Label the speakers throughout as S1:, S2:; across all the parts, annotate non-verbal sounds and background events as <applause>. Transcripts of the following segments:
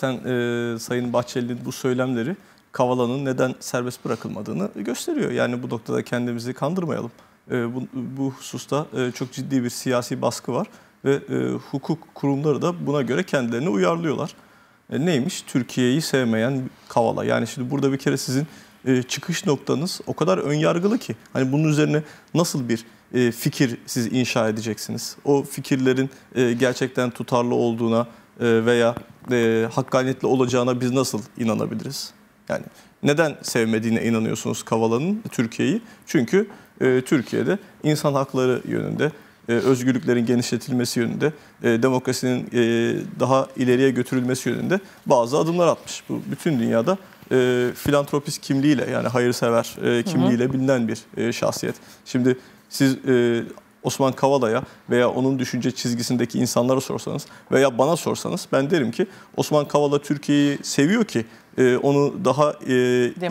S1: Sen e, Sayın Bahçeli'nin bu söylemleri Kavala'nın neden serbest bırakılmadığını gösteriyor. Yani bu noktada kendimizi kandırmayalım. E, bu, bu hususta e, çok ciddi bir siyasi baskı var ve e, hukuk kurumları da buna göre kendilerini uyarlıyorlar. E, neymiş? Türkiye'yi sevmeyen Kavala. Yani şimdi burada bir kere sizin e, çıkış noktanız o kadar önyargılı ki. Hani bunun üzerine nasıl bir e, fikir siz inşa edeceksiniz? O fikirlerin e, gerçekten tutarlı olduğuna e, veya e, hakkaniyetli olacağına biz nasıl inanabiliriz? Yani neden sevmediğine inanıyorsunuz Kavala'nın Türkiye'yi? Çünkü e, Türkiye'de insan hakları yönünde, e, özgürlüklerin genişletilmesi yönünde, demokrasinin daha ileriye götürülmesi yönünde bazı adımlar atmış. Bu bütün dünyada e, filantropist kimliğiyle yani hayırsever kimliğiyle bilinen bir şahsiyet. Şimdi siz Osman Kavala'ya veya onun düşünce çizgisindeki insanlara sorsanız veya bana sorsanız ben derim ki Osman Kavala Türkiye'yi seviyor ki e, onu daha e,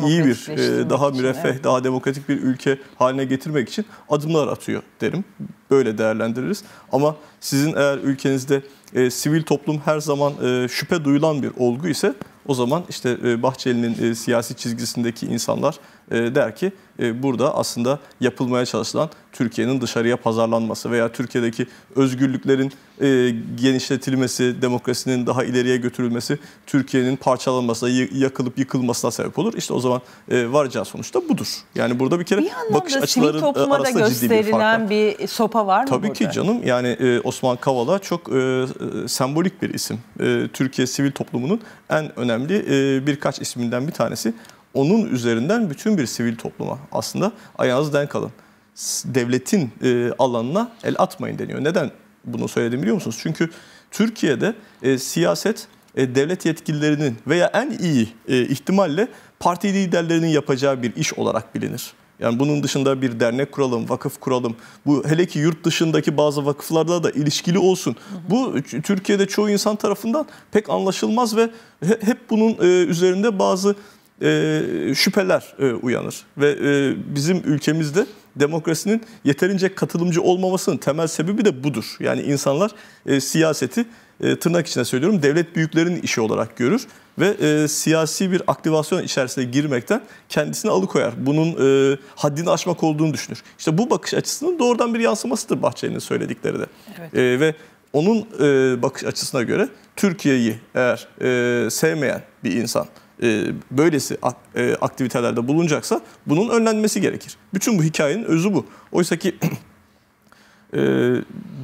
S1: iyi bir, e, daha müreffeh, için, evet. daha demokratik bir ülke haline getirmek için adımlar atıyor derim. Böyle değerlendiririz. Ama sizin eğer ülkenizde e, sivil toplum her zaman e, şüphe duyulan bir olgu ise o zaman işte e, Bahçeli'nin e, siyasi çizgisindeki insanlar e, der ki e, burada aslında yapılmaya çalışılan Türkiye'nin dışarıya pazarlanması veya Türkiye'deki özgürlüklerin e, genişletilmesi, demokrasinin daha ileriye götürülmesi Türkiye'nin parçalanması, yakılıp yıkılmasına sebep olur. İşte o zaman e, varacağı sonuçta budur. Yani burada bir kere bir bakış açıları arasında ciddi bir fark var. bir sopa var mı Tabii burada? ki canım. Yani Osman Kavala çok sembolik bir isim. Türkiye sivil toplumunun en önemli birkaç isminden bir tanesi onun üzerinden bütün bir sivil topluma aslında ayağınızı denk alın. Devletin e, alanına el atmayın deniyor. Neden bunu söyledim biliyor musunuz? Çünkü Türkiye'de e, siyaset e, devlet yetkililerinin veya en iyi e, ihtimalle parti liderlerinin yapacağı bir iş olarak bilinir. Yani bunun dışında bir dernek kuralım, vakıf kuralım. Bu hele ki yurt dışındaki bazı vakıflarda da ilişkili olsun. Bu Türkiye'de çoğu insan tarafından pek anlaşılmaz ve hep bunun e, üzerinde bazı e, şüpheler e, uyanır. Ve e, bizim ülkemizde demokrasinin yeterince katılımcı olmamasının temel sebebi de budur. Yani insanlar e, siyaseti e, tırnak içine söylüyorum devlet büyüklerinin işi olarak görür ve e, siyasi bir aktivasyon içerisine girmekten kendisini alıkoyar. Bunun e, haddini aşmak olduğunu düşünür. İşte bu bakış açısının doğrudan bir yansımasıdır Bahçeli'nin söyledikleri de. Evet. E, ve onun e, bakış açısına göre Türkiye'yi eğer e, sevmeyen bir insan e, böylesi e, aktivitelerde bulunacaksa bunun önlenmesi gerekir. Bütün bu hikayenin özü bu. Oysa ki <clears throat> e,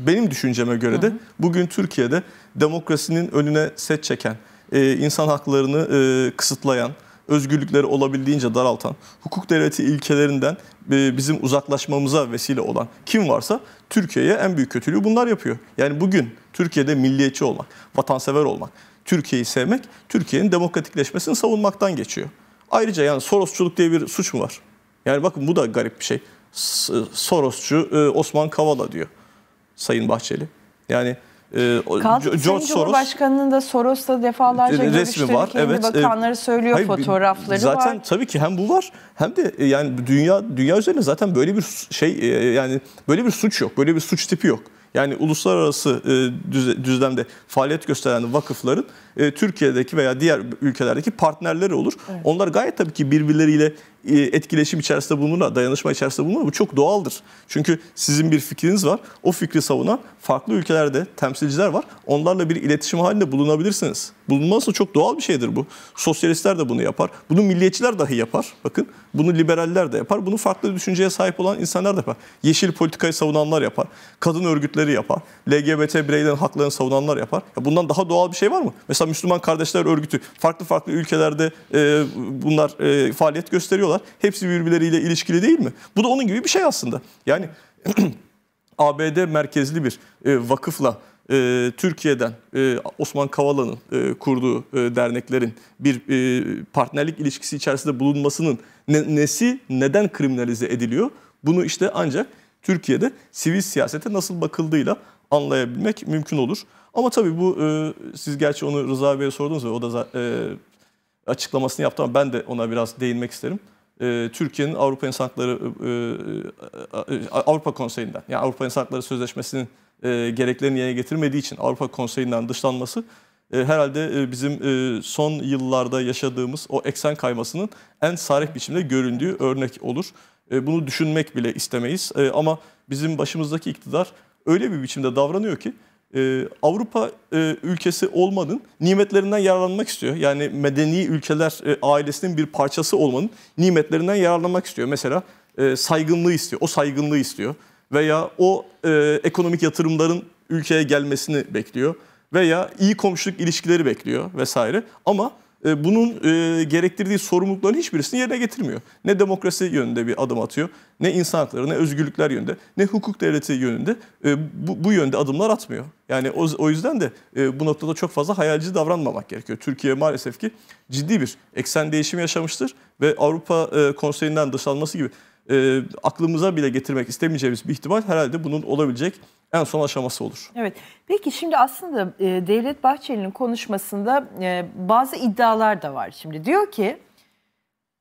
S1: benim düşünceme göre de bugün Türkiye'de demokrasinin önüne set çeken, e, insan haklarını e, kısıtlayan, özgürlükleri olabildiğince daraltan, hukuk devleti ilkelerinden e, bizim uzaklaşmamıza vesile olan kim varsa Türkiye'ye en büyük kötülüğü bunlar yapıyor. Yani bugün Türkiye'de milliyetçi olmak, vatansever olmak, Türkiye'yi sevmek, Türkiye'nin demokratikleşmesini savunmaktan geçiyor. Ayrıca yani Sorosçuluk diye bir suç mu var? Yani bakın bu da garip bir şey. Sorosçu e, Osman Kavala diyor Sayın Bahçeli. Yani e, Kaldı George Sayın Soros Cumhurbaşkanının da Soros'la defalarca resmi var. Kendi evet, e, bakanları söylüyor, hayır, fotoğrafları zaten var. Zaten tabii ki hem bu var hem de yani dünya dünya üzerinde zaten böyle bir şey yani böyle bir suç yok. Böyle bir suç tipi yok yani uluslararası e, düzlemde faaliyet gösteren vakıfların e, Türkiye'deki veya diğer ülkelerdeki partnerleri olur. Evet. Onlar gayet tabii ki birbirleriyle e, etkileşim içerisinde bulunurlar, dayanışma içerisinde bulunurlar. Bu çok doğaldır. Çünkü sizin bir fikriniz var. O fikri savunan farklı ülkelerde temsilciler var. Onlarla bir iletişim halinde bulunabilirsiniz. Bulunması çok doğal bir şeydir bu. Sosyalistler de bunu yapar. Bunu milliyetçiler dahi yapar. Bakın bunu liberaller de yapar. Bunu farklı düşünceye sahip olan insanlar da yapar. Yeşil politikayı savunanlar yapar. Kadın örgütleri yapar. LGBT bireylerin haklarını savunanlar yapar. Ya bundan daha doğal bir şey var mı? Mesela mesela Müslüman Kardeşler Örgütü farklı farklı ülkelerde e, bunlar e, faaliyet gösteriyorlar. Hepsi birbirleriyle ilişkili değil mi? Bu da onun gibi bir şey aslında. Yani ABD <clears throat> merkezli bir e, vakıfla e, Türkiye'den e, Osman Kavala'nın e, kurduğu e, derneklerin bir e, partnerlik ilişkisi içerisinde bulunmasının ne, nesi neden kriminalize ediliyor? Bunu işte ancak Türkiye'de sivil siyasete nasıl bakıldığıyla anlayabilmek mümkün olur. Ama tabii bu e, siz gerçi onu Rıza Bey'e sordunuz ve o da e, açıklamasını yaptı ama ben de ona biraz değinmek isterim. E, Türkiye'nin Avrupa İnsan Hakları e, e, e, Avrupa Konseyi'nden yani Avrupa İnsan Hakları Sözleşmesi'nin e, gereklerini yerine getirmediği için Avrupa Konseyi'nden dışlanması e, herhalde e, bizim e, son yıllarda yaşadığımız o eksen kaymasının en sarih biçimde göründüğü örnek olur. E, bunu düşünmek bile istemeyiz e, ama bizim başımızdaki iktidar öyle bir biçimde davranıyor ki e, Avrupa e, ülkesi olmanın nimetlerinden yararlanmak istiyor. Yani medeni ülkeler e, ailesinin bir parçası olmanın nimetlerinden yararlanmak istiyor. Mesela e, saygınlığı istiyor, o saygınlığı istiyor veya o e, ekonomik yatırımların ülkeye gelmesini bekliyor veya iyi komşuluk ilişkileri bekliyor vesaire. Ama e, bunun e, gerektirdiği sorumlulukların hiçbirisini yerine getirmiyor. Ne demokrasi yönünde bir adım atıyor, ne insan hakları, ne özgürlükler yönünde, ne hukuk devleti yönünde e, bu, bu yönde adımlar atmıyor. Yani o, o yüzden de bu noktada çok fazla hayalci davranmamak gerekiyor. Türkiye maalesef ki ciddi bir eksen değişimi yaşamıştır ve Avrupa Konseyi'nden dışlanması gibi e, aklımıza bile getirmek istemeyeceğimiz bir ihtimal herhalde bunun olabilecek en son aşaması olur. Evet. Peki şimdi aslında e, Devlet Bahçeli'nin konuşmasında e, bazı iddialar da var. Şimdi diyor ki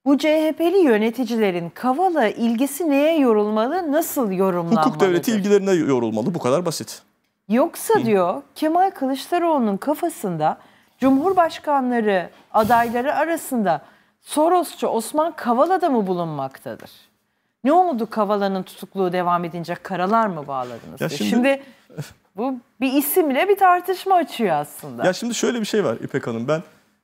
S1: bu CHP'li yöneticilerin Kavala ilgisi neye yorulmalı, nasıl yorumlanmalı? Hukuk devleti ilgilerine yorulmalı. Bu kadar basit. Yoksa Hı. diyor Kemal Kılıçdaroğlu'nun kafasında Cumhurbaşkanları adayları arasında Sorosçu Osman Kavala da mı bulunmaktadır? Ne oldu Kavala'nın tutukluğu devam edince karalar mı bağladınız? Ya şimdi, şimdi bu bir isimle bir tartışma açıyor aslında. Ya şimdi şöyle bir şey var İpek Hanım. Ben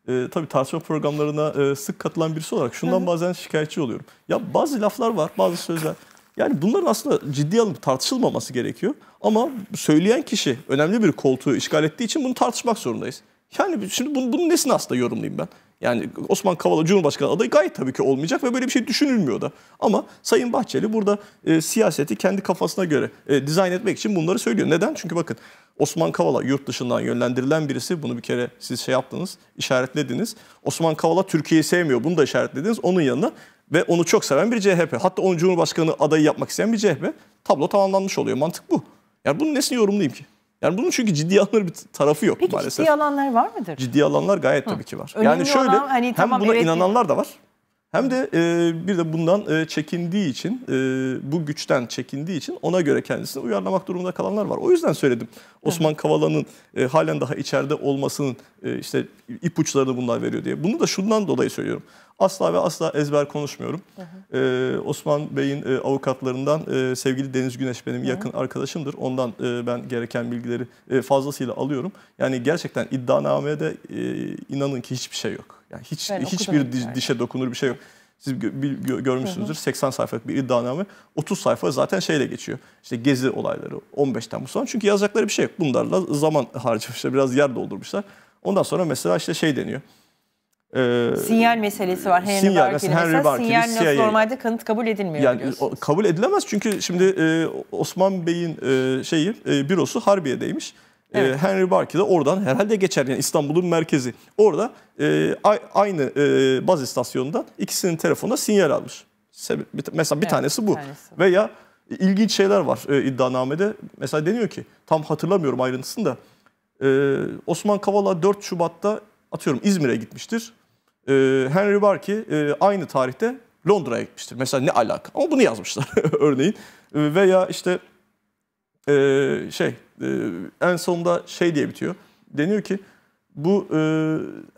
S1: e, tabii tartışma programlarına e, sık katılan birisi olarak şundan bazen şikayetçi oluyorum. Ya bazı laflar var, bazı sözler. Yani bunların aslında ciddi alıp tartışılmaması gerekiyor. Ama söyleyen kişi önemli bir koltuğu işgal ettiği için bunu tartışmak zorundayız. Yani şimdi bunu bunun nesini aslında yorumlayayım ben? Yani Osman Kavala Cumhurbaşkanı adayı gayet tabii ki olmayacak ve böyle bir şey düşünülmüyor da. Ama Sayın Bahçeli burada e, siyaseti kendi kafasına göre e, dizayn etmek için bunları söylüyor. Neden? Çünkü bakın Osman Kavala yurt dışından yönlendirilen birisi. Bunu bir kere siz şey yaptınız, işaretlediniz. Osman Kavala Türkiye'yi sevmiyor. Bunu da işaretlediniz. Onun yanına ve onu çok seven bir CHP. Hatta onu Cumhurbaşkanı adayı yapmak isteyen bir CHP. Tablo tamamlanmış oluyor. Mantık bu. Yani bunun nesini yorumlayayım ki? Yani bunun çünkü ciddi alanlar bir tarafı yok Peki, maalesef. Peki ciddi alanlar var mıdır? Ciddi alanlar gayet Hı. tabii ki var. Önemli yani şöyle olan, hani, hem tamam, buna evet, inananlar da var. Hem de e, bir de bundan e, çekindiği için, e, bu güçten çekindiği için ona göre kendisini uyarlamak durumunda kalanlar var. O yüzden söyledim. Osman Kavala'nın e, halen daha içeride olmasının e, işte ipuçlarını bunlar veriyor diye. Bunu da şundan dolayı söylüyorum. Asla ve asla ezber konuşmuyorum. Ee, Osman Bey'in e, avukatlarından e, sevgili Deniz Güneş benim hı. yakın arkadaşımdır. Ondan e, ben gereken bilgileri e, fazlasıyla alıyorum. Yani gerçekten iddianamede e, inanın ki hiçbir şey yok. Yani hiç ben hiçbir di, dişe dokunur bir şey yok. Siz görmüşsünüzdür 80 sayfalık bir iddianame 30 sayfa zaten şeyle geçiyor. İşte gezi olayları 15 Temmuz falan. Çünkü yazacakları bir şey yok. Bunlarla zaman <laughs> harcamışlar biraz yer doldurmuşlar. Ondan sonra mesela işte şey deniyor. E, sinyal meselesi var. Henry sinyal, Barkey'li mesela, Henry Barkey, sinyal nasıl CIA. normalde kanıt kabul edilmiyor yani, biliyorsunuz. Kabul edilemez çünkü şimdi e, Osman Bey'in e, şeyi e, bürosu Harbiye'deymiş. Ee, evet. Henry Barkey de oradan herhalde geçer. Yani İstanbul'un merkezi. Orada e, aynı e, baz istasyonundan ikisinin telefonunda sinyal almış. Mesela bir evet, tanesi bu. Tanesi. Veya e, ilginç şeyler var e, iddianamede. Mesela deniyor ki tam hatırlamıyorum ayrıntısını da. E, Osman Kavala 4 Şubat'ta atıyorum İzmir'e gitmiştir. E, Henry Barkey e, aynı tarihte Londra'ya gitmiştir. Mesela ne alaka? Ama bunu yazmışlar <laughs> örneğin. E, veya işte e, şey e, en sonunda şey diye bitiyor. Deniyor ki bu e,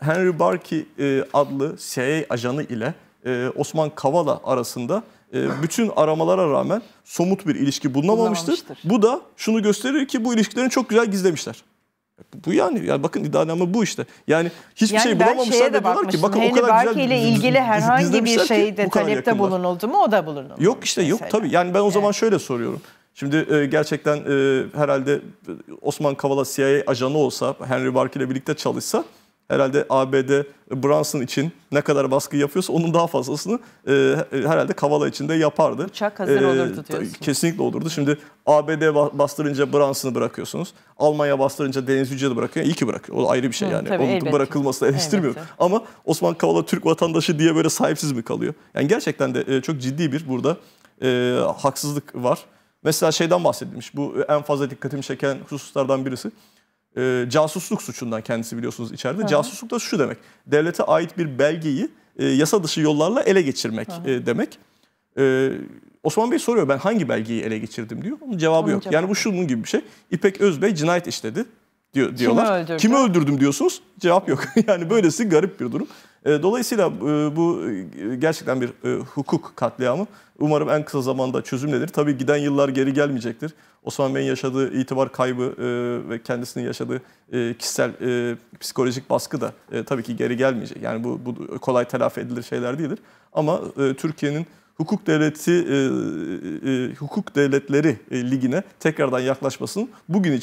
S1: Henry Barki e, adlı CIA ajanı ile e, Osman Kavala arasında e, bütün aramalara rağmen somut bir ilişki bulunamamıştır. bulunamamıştır. Bu da şunu gösterir ki bu ilişkilerini çok güzel gizlemişler. E, bu yani yani bakın iddianame bu işte. Yani hiçbir yani şey bulamamışlar ve diyorlar ki bakın Henry o kadar Barkey güzel ile ilgili herhangi bir şeyde talepte bulunuldu mu o da bulunuldu. Yok işte yok mesela. tabii. Yani ben o zaman evet. şöyle soruyorum. Şimdi e, gerçekten e, herhalde Osman Kavala CIA ajanı olsa, Henry Bark ile birlikte çalışsa herhalde ABD Brunson için ne kadar baskı yapıyorsa onun daha fazlasını e, herhalde Kavala için de yapardı. Uçak hazır e, olurdu diyorsun. Kesinlikle olurdu. Şimdi ABD bastırınca Brunson'ı bırakıyorsunuz. Almanya bastırınca Deniz Yücel'i bırakıyor. İyi ki bırakıyor. O ayrı bir şey Hı, yani. Tabii, Onun elbette. bırakılmasını eleştirmiyorum. Elbette. Ama Osman Kavala Türk vatandaşı diye böyle sahipsiz mi kalıyor? Yani gerçekten de e, çok ciddi bir burada e, haksızlık var. Mesela şeyden bahsedilmiş. Bu e, en fazla dikkatimi çeken hususlardan birisi. E, casusluk suçundan kendisi biliyorsunuz içeride. Hı. Casusluk da şu demek. Devlete ait bir belgeyi e, yasa dışı yollarla ele geçirmek e, demek. E, Osman Bey soruyor ben hangi belgeyi ele geçirdim diyor. Onun cevabı Onun yok. Cevabı. Yani bu şunun gibi bir şey. İpek Özbey cinayet işledi diyor, diyorlar. Kimi, öldürdü? Kimi öldürdüm diyorsunuz cevap yok. <laughs> yani böylesi garip bir durum. E, dolayısıyla e, bu gerçekten bir hukuk katliamı. Umarım en kısa zamanda çözümlenir. Tabii giden yıllar geri gelmeyecektir. Osman Bey'in yaşadığı itibar kaybı e, ve kendisinin yaşadığı e, kişisel e, psikolojik baskı da e, tabii ki geri gelmeyecek. Yani bu, bu kolay telafi edilir şeyler değildir. Ama e, Türkiye'nin hukuk devleti e, e, e hukuk devletleri e, ligine tekrardan yaklaşmasının bugün için